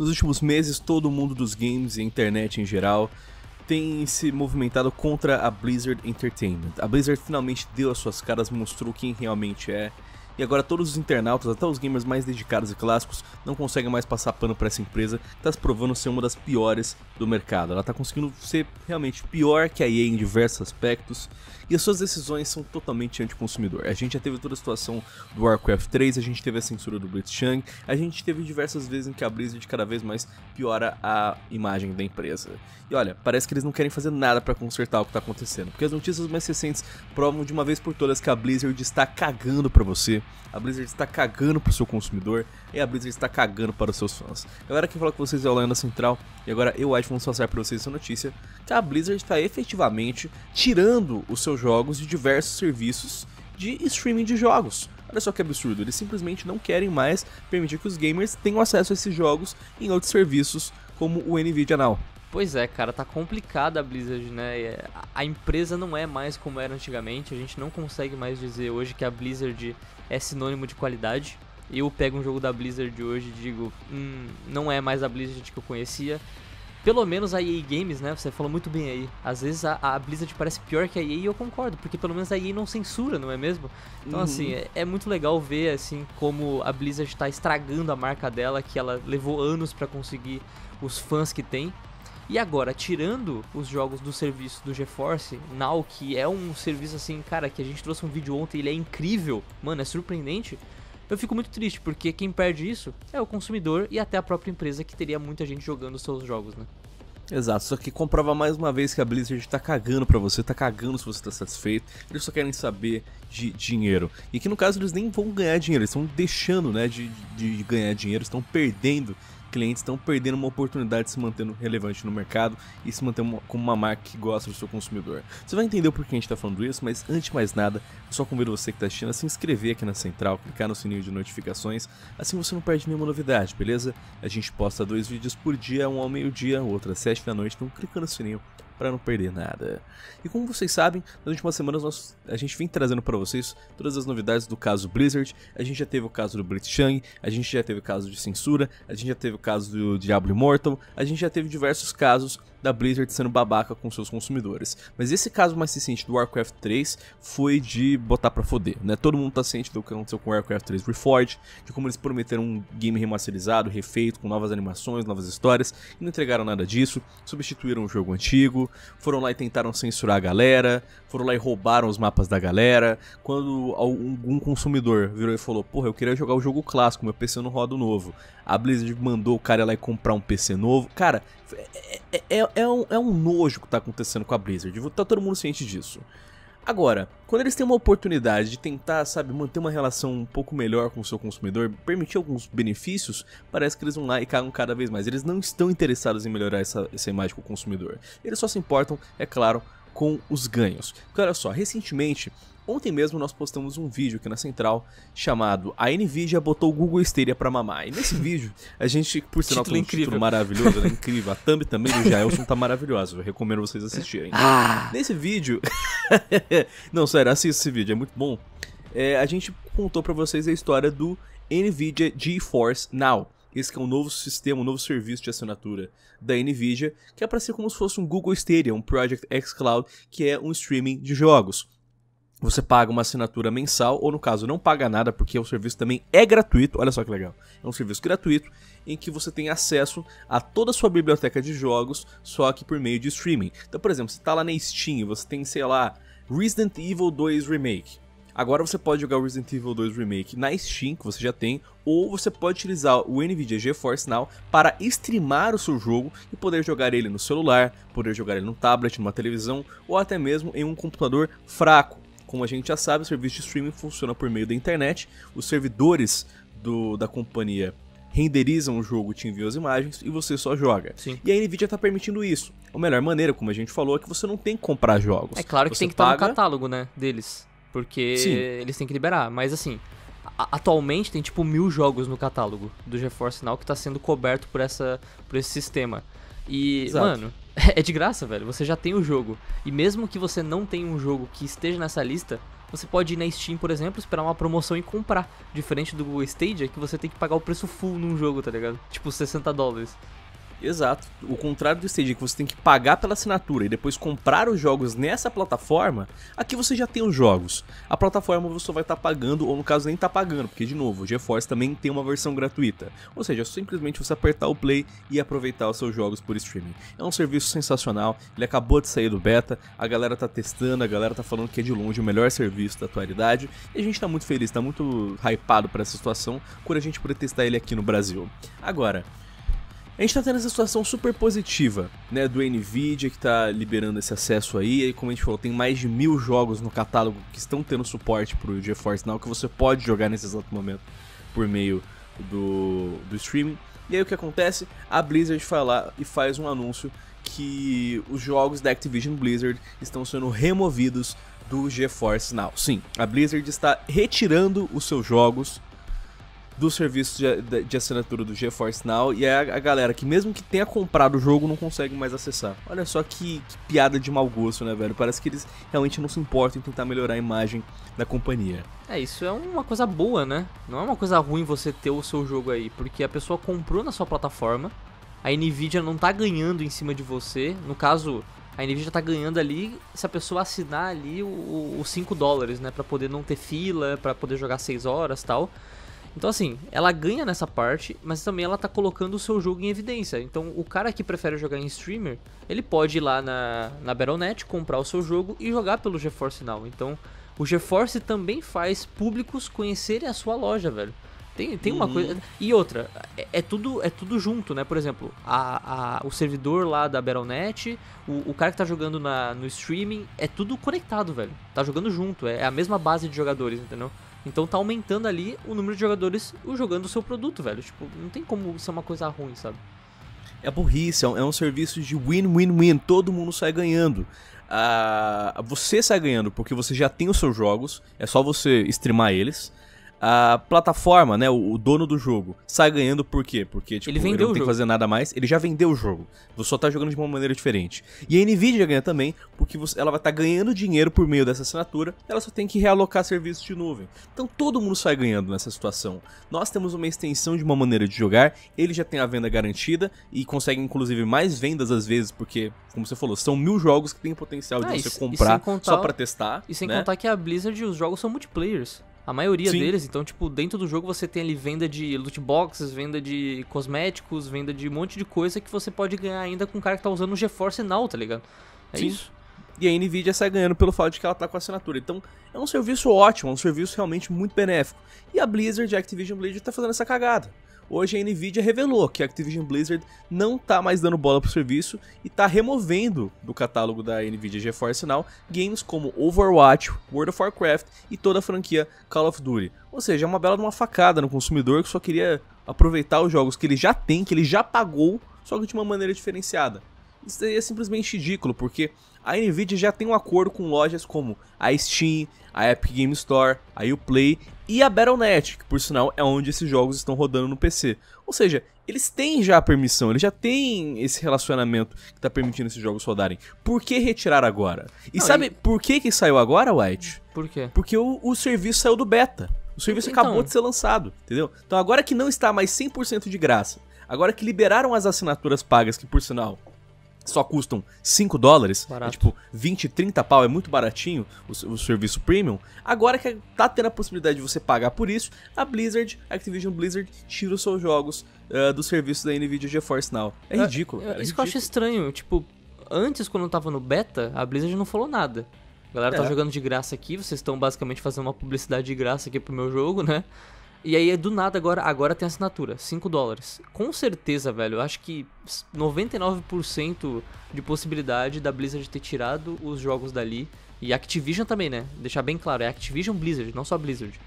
Nos últimos meses, todo o mundo dos games e internet em geral tem se movimentado contra a Blizzard Entertainment. A Blizzard finalmente deu as suas caras, mostrou quem realmente é e agora todos os internautas, até os gamers mais dedicados e clássicos, não conseguem mais passar pano para essa empresa que está se provando ser uma das piores do mercado. Ela está conseguindo ser realmente pior que a EA em diversos aspectos e as suas decisões são totalmente anticonsumidor. A gente já teve toda a situação do Warcraft 3, a gente teve a censura do Blitzchung, a gente teve diversas vezes em que a Blizzard cada vez mais piora a imagem da empresa. E olha, parece que eles não querem fazer nada para consertar o que está acontecendo, porque as notícias mais recentes provam de uma vez por todas que a Blizzard está cagando para você, a Blizzard está cagando para o seu consumidor e a Blizzard está cagando para os seus fãs. Galera, quem fala com vocês é o Lenda Central e agora eu, que vamos passar para vocês essa notícia que a Blizzard está efetivamente tirando os seus jogos de diversos serviços de streaming de jogos. Olha só que absurdo, eles simplesmente não querem mais permitir que os gamers tenham acesso a esses jogos em outros serviços como o Nvidia Now. Pois é, cara, tá complicada a Blizzard, né? É, a empresa não é mais como era antigamente, a gente não consegue mais dizer hoje que a Blizzard é sinônimo de qualidade. Eu pego um jogo da Blizzard hoje e digo, hum, não é mais a Blizzard que eu conhecia. Pelo menos a EA Games, né? Você falou muito bem aí. Às vezes a, a Blizzard parece pior que a EA e eu concordo, porque pelo menos a EA não censura, não é mesmo? Então, uhum. assim, é, é muito legal ver, assim, como a Blizzard tá estragando a marca dela, que ela levou anos para conseguir os fãs que tem. E agora, tirando os jogos do serviço do GeForce Now, que é um serviço assim, cara, que a gente trouxe um vídeo ontem, ele é incrível, mano, é surpreendente. Eu fico muito triste, porque quem perde isso é o consumidor e até a própria empresa que teria muita gente jogando seus jogos, né? Exato, só que comprova mais uma vez que a Blizzard tá cagando pra você, tá cagando se você tá satisfeito, eles só querem saber de dinheiro. E que no caso eles nem vão ganhar dinheiro, eles estão deixando né, de, de ganhar dinheiro, estão perdendo clientes estão perdendo uma oportunidade de se mantendo relevante no mercado e se manter como uma marca que gosta do seu consumidor. Você vai entender por que a gente está falando isso, mas antes de mais nada, eu só convido você que está assistindo a se inscrever aqui na Central, clicar no sininho de notificações, assim você não perde nenhuma novidade, beleza? A gente posta dois vídeos por dia, um ao meio-dia, outro às 7 da noite, então clicando no sininho para não perder nada. E como vocês sabem, nas últimas semanas nós, a gente vem trazendo para vocês todas as novidades do caso Blizzard. A gente já teve o caso do Blitzchang, a gente já teve o caso de censura, a gente já teve o caso do Diablo Immortal, a gente já teve diversos casos da Blizzard sendo babaca com seus consumidores. Mas esse caso mais recente do Warcraft 3 foi de botar pra foder, né? Todo mundo tá ciente do que aconteceu com o Warcraft 3 Reforged, de como eles prometeram um game remasterizado, refeito, com novas animações, novas histórias, e não entregaram nada disso, substituíram o jogo antigo, foram lá e tentaram censurar a galera, foram lá e roubaram os mapas da galera. Quando algum consumidor virou e falou, porra, eu queria jogar o jogo clássico, meu PC não roda o novo. A Blizzard mandou o cara lá e comprar um PC novo. Cara, é é, é, é, um, é um nojo que tá acontecendo com a Blizzard. Tá todo mundo ciente disso. Agora, quando eles têm uma oportunidade de tentar, sabe, manter uma relação um pouco melhor com o seu consumidor, permitir alguns benefícios, parece que eles vão lá e cagam cada vez mais. Eles não estão interessados em melhorar essa, essa imagem com o consumidor. Eles só se importam, é claro, com os ganhos. Porque olha só, recentemente, ontem mesmo nós postamos um vídeo aqui na Central chamado A Nvidia botou o Google Stadia para mamar. E nesse vídeo, a gente, por sinal, tem um incrível. título maravilhoso, né? incrível. A thumb também do Jailson tá maravilhosa, eu recomendo vocês assistirem. Ah. Nesse vídeo... Não, sério, assista esse vídeo, é muito bom. É, a gente contou para vocês a história do Nvidia GeForce Now esse que é um novo sistema, um novo serviço de assinatura da Nvidia, que é para ser como se fosse um Google Stadia, um Project X Cloud, que é um streaming de jogos. Você paga uma assinatura mensal, ou no caso, não paga nada, porque o serviço também é gratuito. Olha só que legal. É um serviço gratuito em que você tem acesso a toda a sua biblioteca de jogos, só que por meio de streaming. Então, por exemplo, você está lá na Steam, você tem, sei lá, Resident Evil 2 Remake. Agora você pode jogar o Resident Evil 2 Remake na Steam, que você já tem, ou você pode utilizar o NVIDIA GeForce Now para streamar o seu jogo e poder jogar ele no celular, poder jogar ele no tablet, numa televisão ou até mesmo em um computador fraco. Como a gente já sabe, o serviço de streaming funciona por meio da internet, os servidores do, da companhia renderizam o jogo, te enviam as imagens e você só joga. Sim. E a Nvidia está permitindo isso. A melhor maneira, como a gente falou, é que você não tem que comprar jogos. É claro que você tem que paga... estar no catálogo, né, deles. Porque Sim. eles têm que liberar. Mas assim, atualmente tem tipo mil jogos no catálogo do GeForce Now que tá sendo coberto por, essa, por esse sistema. E, Exato. mano, é de graça, velho. Você já tem o jogo. E mesmo que você não tenha um jogo que esteja nessa lista, você pode ir na Steam, por exemplo, esperar uma promoção e comprar. Diferente do Google Stadia, que você tem que pagar o preço full num jogo, tá ligado? Tipo, 60 dólares. Exato. O contrário do Stadia, que você tem que pagar pela assinatura e depois comprar os jogos nessa plataforma, aqui você já tem os jogos. A plataforma você só vai estar tá pagando, ou no caso nem está pagando, porque de novo, o GeForce também tem uma versão gratuita. Ou seja, é simplesmente você apertar o play e aproveitar os seus jogos por streaming. É um serviço sensacional, ele acabou de sair do beta, a galera está testando, a galera está falando que é de longe o melhor serviço da atualidade, e a gente está muito feliz, está muito hypado para essa situação, por a gente poder testar ele aqui no Brasil. Agora, a gente tá tendo essa situação super positiva, né? Do Nvidia que tá liberando esse acesso aí. E como a gente falou, tem mais de mil jogos no catálogo que estão tendo suporte pro GeForce Now que você pode jogar nesse exato momento por meio do, do streaming. E aí o que acontece? A Blizzard vai lá e faz um anúncio que os jogos da Activision Blizzard estão sendo removidos do GeForce Now. Sim, a Blizzard está retirando os seus jogos do serviço de, de assinatura do GeForce Now e é a, galera que mesmo que tenha comprado o jogo não consegue mais acessar. Olha só que, que piada de mau gosto, né, velho? Parece que eles realmente não se importam em tentar melhorar a imagem da companhia. É, isso é uma coisa boa, né? Não é uma coisa ruim você ter o seu jogo aí, porque a pessoa comprou na sua plataforma, a Nvidia não tá ganhando em cima de você. No caso, a Nvidia tá ganhando ali se a pessoa assinar ali os 5 dólares, né? Pra poder não ter fila, para poder jogar 6 horas tal. Então assim, ela ganha nessa parte, mas também ela tá colocando o seu jogo em evidência. Então o cara que prefere jogar em streamer, ele pode ir lá na, na Battle.net, comprar o seu jogo e jogar pelo GeForce Now. Então o GeForce também faz públicos conhecerem a sua loja, velho. Tem, tem uma uhum. coisa. E outra, é, é, tudo, é tudo junto, né? Por exemplo, a, a, o servidor lá da Battle.net, o, o cara que tá jogando na, no streaming, é tudo conectado, velho. Tá jogando junto, é, é a mesma base de jogadores, entendeu? Então tá aumentando ali o número de jogadores jogando o seu produto, velho. Tipo, não tem como ser uma coisa ruim, sabe? É burrice, é um, é um serviço de win-win-win, todo mundo sai ganhando. Ah, você sai ganhando porque você já tem os seus jogos, é só você streamar eles a plataforma, né, o, dono do jogo, sai ganhando por quê? Porque tipo, ele, vendeu ele não tem que fazer nada mais, ele já vendeu o jogo. Você só tá jogando de uma maneira diferente. E a Nvidia ganha também, porque você, ela vai estar tá ganhando dinheiro por meio dessa assinatura, ela só tem que realocar serviços de nuvem. Então todo mundo sai ganhando nessa situação. Nós temos uma extensão de uma maneira de jogar, ele já tem a venda garantida e consegue inclusive mais vendas às vezes, porque, como você falou, são mil jogos que tem potencial ah, de você comprar contar, só para testar. E sem né? contar que a Blizzard os jogos são multiplayers. A maioria Sim. deles, então, tipo, dentro do jogo você tem ali venda de loot boxes, venda de cosméticos, venda de um monte de coisa que você pode ganhar ainda com o cara que tá usando o GeForce Now, tá ligado? É Sim. isso. E a Nvidia sai ganhando pelo fato de que ela tá com assinatura. Então, é um serviço ótimo, é um serviço realmente muito benéfico. E a Blizzard, a Activision Blizzard, tá fazendo essa cagada. Hoje a Nvidia revelou que a Activision Blizzard não tá mais dando bola pro serviço e tá removendo do catálogo da Nvidia GeForce Now games como Overwatch, World of Warcraft e toda a franquia Call of Duty. Ou seja, é uma bela de uma facada no consumidor que só queria aproveitar os jogos que ele já tem, que ele já pagou, só que de uma maneira diferenciada. Isso daí é simplesmente ridículo, porque a Nvidia já tem um acordo com lojas como a Steam, a Epic Game Store, a Uplay e a Battle.net, que por sinal é onde esses jogos estão rodando no PC. Ou seja, eles têm já a permissão, eles já têm esse relacionamento que está permitindo esses jogos rodarem. Por que retirar agora? E Não, sabe e... por que que saiu agora, White? Por quê? Porque o, o serviço saiu do beta. O serviço então... acabou de ser lançado, entendeu? Então agora que não está mais 100% de graça, agora que liberaram as assinaturas pagas, que por sinal só custam 5 dólares, é tipo 20, 30 pau, é muito baratinho o, o, serviço premium. Agora que tá tendo a possibilidade de você pagar por isso, a Blizzard, a Activision Blizzard, tira os seus jogos uh, do serviço da NVIDIA GeForce Now. É ridículo. É, cara, é isso ridículo. que eu acho estranho, tipo, antes quando eu tava no beta, a Blizzard não falou nada. A galera tá é. jogando de graça aqui, vocês estão basicamente fazendo uma publicidade de graça aqui pro meu jogo, né? E aí, do nada, agora, agora tem assinatura, 5 dólares. Com certeza, velho, eu acho que 99% de possibilidade da Blizzard ter tirado os jogos dali. E Activision também, né? Deixar bem claro, é Activision Blizzard, não só Blizzard.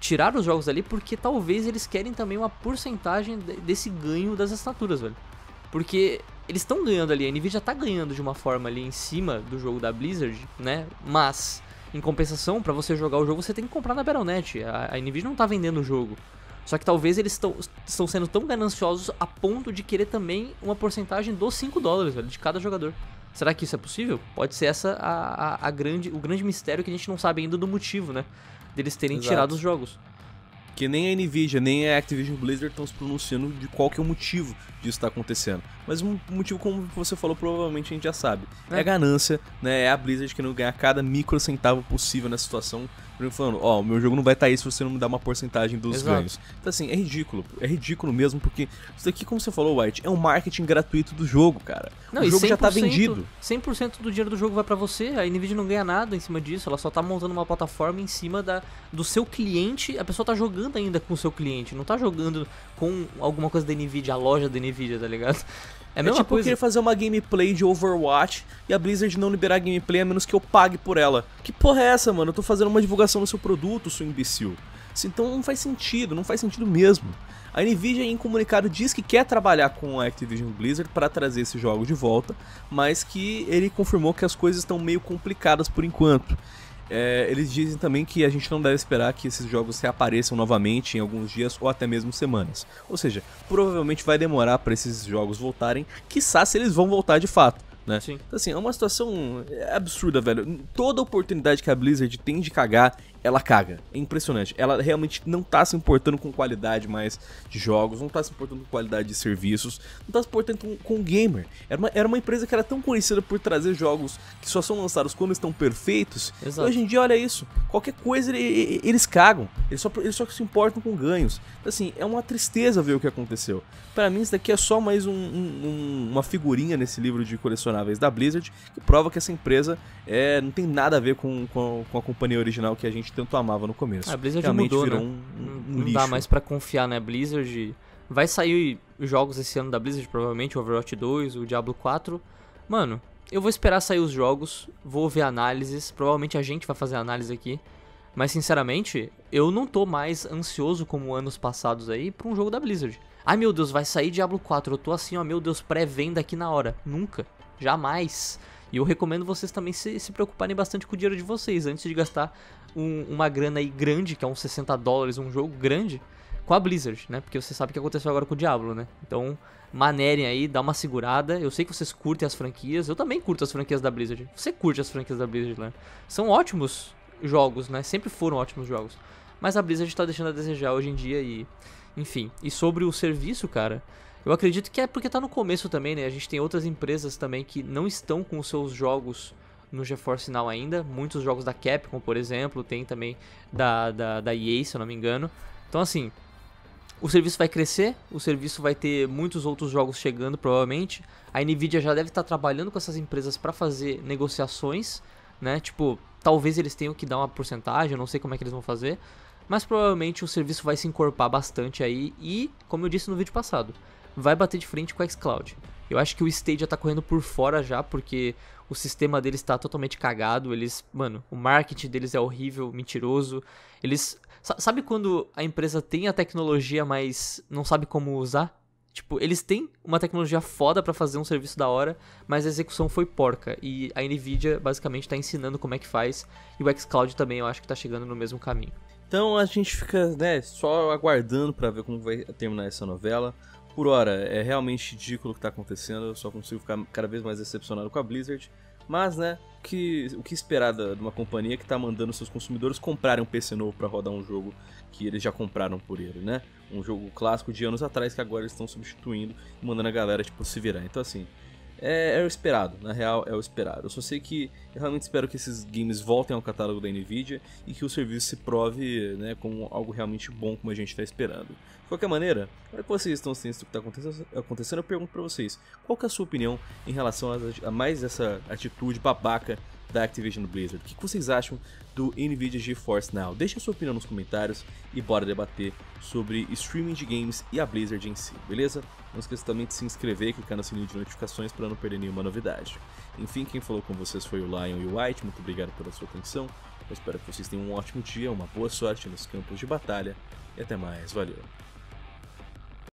Tiraram os jogos ali porque talvez eles querem também uma porcentagem desse ganho das assinaturas, velho. Porque eles estão ganhando ali, a Nvidia tá ganhando de uma forma ali em cima do jogo da Blizzard, né? Mas em compensação, para você jogar o jogo, você tem que comprar na Battle.net. A, Nvidia não tá vendendo o jogo. Só que talvez eles tão, estão sendo tão gananciosos a ponto de querer também uma porcentagem dos 5 dólares velho, de cada jogador. Será que isso é possível? Pode ser essa a, a, a grande, o grande mistério que a gente não sabe ainda do motivo, né? Deles terem Exato. tirado os jogos que nem a Nvidia, nem a Activision Blizzard estão se pronunciando de qual que é o motivo disso estar tá acontecendo. Mas um motivo, como você falou, provavelmente a gente já sabe. É, é. a ganância, né? É a Blizzard querendo ganhar cada micro centavo possível na situação exemplo, falando, ó, oh, o meu jogo não vai estar tá aí se você não me dar uma porcentagem dos Exato. ganhos. Então, assim, é ridículo. É ridículo mesmo, porque isso daqui, como você falou, White, é um marketing gratuito do jogo, cara. Não, o jogo já tá vendido. 100% do dinheiro do jogo vai para você, a NVIDIA não ganha nada em cima disso, ela só tá montando uma plataforma em cima da, do seu cliente, a pessoa tá jogando ainda com o seu cliente, não tá jogando com alguma coisa da NVIDIA, a loja da NVIDIA, tá ligado? É a é mesma é tipo, coisa. eu queria fazer uma gameplay de Overwatch e a Blizzard não liberar gameplay a menos que eu pague por ela. Que porra é essa, mano? Eu tô fazendo uma divulgação do seu produto, seu imbecil. Então não faz sentido, não faz sentido mesmo. A Nvidia em comunicado diz que quer trabalhar com a Activision Blizzard para trazer esse jogo de volta, mas que ele confirmou que as coisas estão meio complicadas por enquanto. É, eles dizem também que a gente não deve esperar que esses jogos reapareçam novamente em alguns dias ou até mesmo semanas. Ou seja, provavelmente vai demorar para esses jogos voltarem, quiçá se eles vão voltar de fato. Né? Sim. Então, assim, é uma situação absurda, velho. Toda oportunidade que a Blizzard tem de cagar ela caga. É impressionante. Ela realmente não tá se importando com qualidade mais de jogos, não tá se importando com qualidade de serviços, não tá se importando com, com gamer. Era uma, era uma empresa que era tão conhecida por trazer jogos que só são lançados quando estão perfeitos. Exato. E hoje em dia, olha isso. Qualquer coisa ele, eles cagam. Eles só, eles só se importam com ganhos. Então, assim, é uma tristeza ver o que aconteceu. Para mim, isso daqui é só mais um, um, uma figurinha nesse livro de colecionáveis da Blizzard que prova que essa empresa é, não tem nada a ver com, com, com a companhia original que a gente gente tanto amava no começo. A Blizzard Realmente mudou, virou né? um, um Não lixo. dá mais para confiar, né? Blizzard. Vai sair jogos esse ano da Blizzard, provavelmente, o Overwatch 2, o Diablo 4. Mano, eu vou esperar sair os jogos, vou ver análises, provavelmente a gente vai fazer análise aqui. Mas sinceramente, eu não tô mais ansioso como anos passados aí pra um jogo da Blizzard. Ai meu Deus, vai sair Diablo 4, eu tô assim, ó, meu Deus, pré-venda aqui na hora. Nunca, jamais. E eu recomendo vocês também se, se preocuparem bastante com o dinheiro de vocês antes de gastar um, uma grana aí grande, que é uns 60 dólares, um jogo grande, com a Blizzard, né? Porque você sabe o que aconteceu agora com o Diablo, né? Então, manerem aí, dá uma segurada. Eu sei que vocês curtem as franquias, eu também curto as franquias da Blizzard. Você curte as franquias da Blizzard, né? São ótimos jogos, né? Sempre foram ótimos jogos. Mas a Blizzard tá deixando a desejar hoje em dia e. Enfim. E sobre o serviço, cara. Eu acredito que é porque tá no começo também, né? A gente tem outras empresas também que não estão com os seus jogos no GeForce Now ainda. Muitos jogos da Capcom, por exemplo, tem também da, da, da EA, se eu não me engano. Então, assim, o serviço vai crescer, o serviço vai ter muitos outros jogos chegando, provavelmente. A Nvidia já deve estar trabalhando com essas empresas para fazer negociações, né? Tipo, talvez eles tenham que dar uma porcentagem, eu não sei como é que eles vão fazer. Mas provavelmente o serviço vai se encorpar bastante aí e, como eu disse no vídeo passado, vai bater de frente com a xCloud. Eu acho que o Stadia tá correndo por fora já, porque o sistema deles está totalmente cagado. Eles, mano, o marketing deles é horrível, mentiroso. Eles. Sabe quando a empresa tem a tecnologia, mas não sabe como usar? Tipo, eles têm uma tecnologia foda para fazer um serviço da hora, mas a execução foi porca. E a Nvidia basicamente tá ensinando como é que faz, e o xCloud também eu acho que tá chegando no mesmo caminho. Então a gente fica, né, só aguardando para ver como vai terminar essa novela. Por hora, é realmente ridículo o que está acontecendo, eu só consigo ficar cada vez mais decepcionado com a Blizzard. Mas, né, que, o que esperar de uma companhia que está mandando seus consumidores comprarem um PC novo para rodar um jogo que eles já compraram por ele, né? Um jogo clássico de anos atrás que agora eles estão substituindo e mandando a galera, tipo, se virar. Então, assim, é, é, o esperado, na real é o esperado. Eu só sei que eu realmente espero que esses games voltem ao catálogo da Nvidia e que o serviço se prove né, como algo realmente bom, como a gente está esperando. De qualquer maneira, agora que vocês estão cientes do que está acontecendo, eu pergunto para vocês: qual é a sua opinião em relação a, a mais essa atitude babaca da Activision Blizzard. O que vocês acham do NVIDIA GeForce Now? Deixe a sua opinião nos comentários e bora debater sobre streaming de games e a Blizzard em si, beleza? Não esqueça também de se inscrever e clicar no sininho de notificações para não perder nenhuma novidade. Enfim, quem falou com vocês foi o Lion e o White, muito obrigado pela sua atenção. Eu espero que vocês tenham um ótimo dia, uma boa sorte nos campos de batalha e até mais, valeu!